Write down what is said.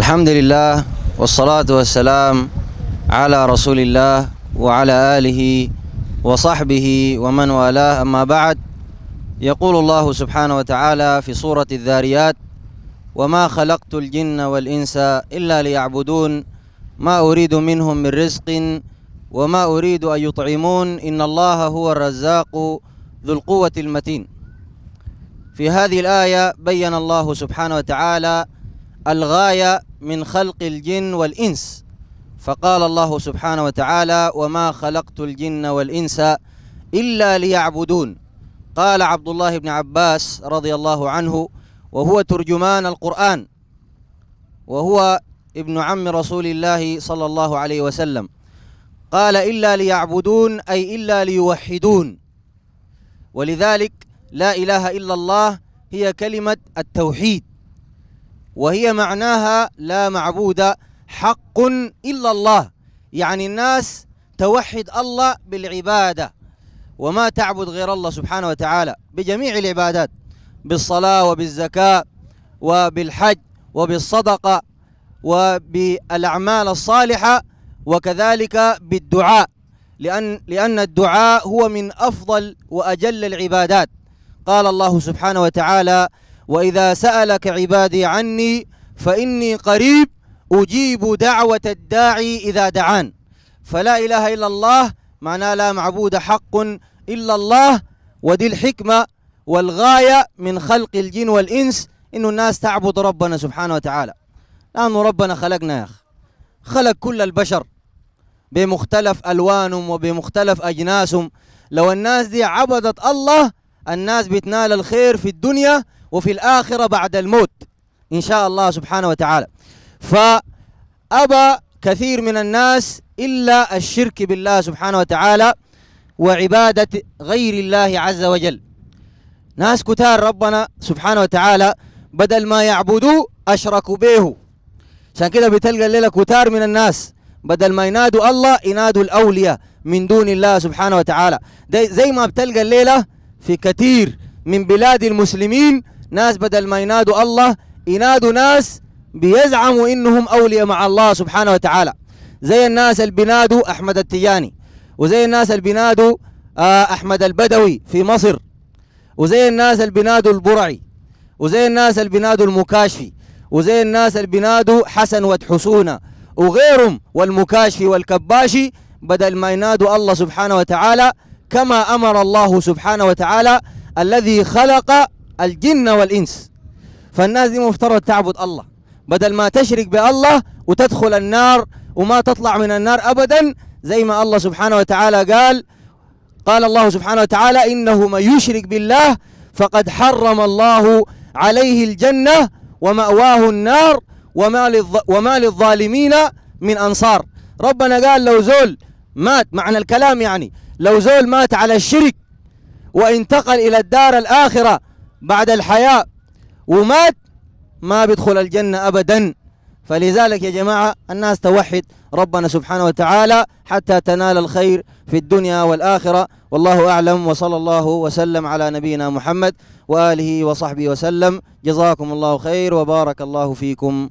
الحمد لله والصلاة والسلام على رسول الله وعلى آله وصحبه ومن والاه أما بعد يقول الله سبحانه وتعالى في سورة الذاريات وما خلقت الجن والإنس إلا ليعبدون ما أريد منهم من رزق وما أريد أن يطعمون إن الله هو الرزاق ذو القوة المتين في هذه الآية بين الله سبحانه وتعالى الغاية من خلق الجن والإنس فقال الله سبحانه وتعالى وما خلقت الجن والإنس إلا ليعبدون قال عبد الله بن عباس رضي الله عنه وهو ترجمان القرآن وهو ابن عم رسول الله صلى الله عليه وسلم قال إلا ليعبدون أي إلا ليوحدون ولذلك لا إله إلا الله هي كلمة التوحيد وهي معناها لا معبود حق إلا الله يعني الناس توحد الله بالعبادة وما تعبد غير الله سبحانه وتعالى بجميع العبادات بالصلاة وبالزكاة وبالحج وبالصدقة وبالأعمال الصالحة وكذلك بالدعاء لأن, لأن الدعاء هو من أفضل وأجل العبادات قال الله سبحانه وتعالى وإذا سألك عبادي عني فإني قريب أجيب دعوة الداعي إذا دعان فلا إله إلا الله معناه لا معبود حق إلا الله ودي الحكمة والغاية من خلق الجن والإنس إنه الناس تعبد ربنا سبحانه وتعالى لأن ربنا خلقنا يا أخي خلق كل البشر بمختلف ألوانهم وبمختلف أجناسهم لو الناس دي عبدت الله الناس بتنال الخير في الدنيا وفي الآخرة بعد الموت إن شاء الله سبحانه وتعالى فأبى كثير من الناس إلا الشرك بالله سبحانه وتعالى وعبادة غير الله عز وجل ناس كتار ربنا سبحانه وتعالى بدل ما يعبدوه أشركوا به عشان كده بتلقى الليلة كتار من الناس بدل ما ينادوا الله ينادوا الأولياء من دون الله سبحانه وتعالى زي ما بتلقى الليلة في كثير من بلاد المسلمين ناس بدل ما ينادوا الله ينادوا ناس بيزعموا انهم اولياء مع الله سبحانه وتعالى زي الناس اللي بينادوا احمد التياني وزي الناس اللي بينادوا آه، احمد البدوي في مصر وزي الناس اللي بينادوا البرعي وزي الناس اللي بينادوا المكاشفي وزي الناس اللي بينادوا حسن وحسونه وغيرهم والمكاشفي والكباشي بدل ما ينادوا الله سبحانه وتعالى كما امر الله سبحانه وتعالى الذي خلق الجن والإنس فالناس دي مفترض تعبد الله بدل ما تشرك بالله وتدخل النار وما تطلع من النار أبدا زي ما الله سبحانه وتعالى قال قال الله سبحانه وتعالى إنه من يشرك بالله فقد حرم الله عليه الجنة ومأواه النار وما, وما للظالمين من أنصار ربنا قال لو زول مات معنى الكلام يعني لو زول مات على الشرك وانتقل إلى الدار الآخرة بعد الحياة ومات ما بيدخل الجنة أبدا فلذلك يا جماعة الناس توحد ربنا سبحانه وتعالى حتى تنال الخير في الدنيا والآخرة والله أعلم وصلى الله وسلم على نبينا محمد وآله وصحبه وسلم جزاكم الله خير وبارك الله فيكم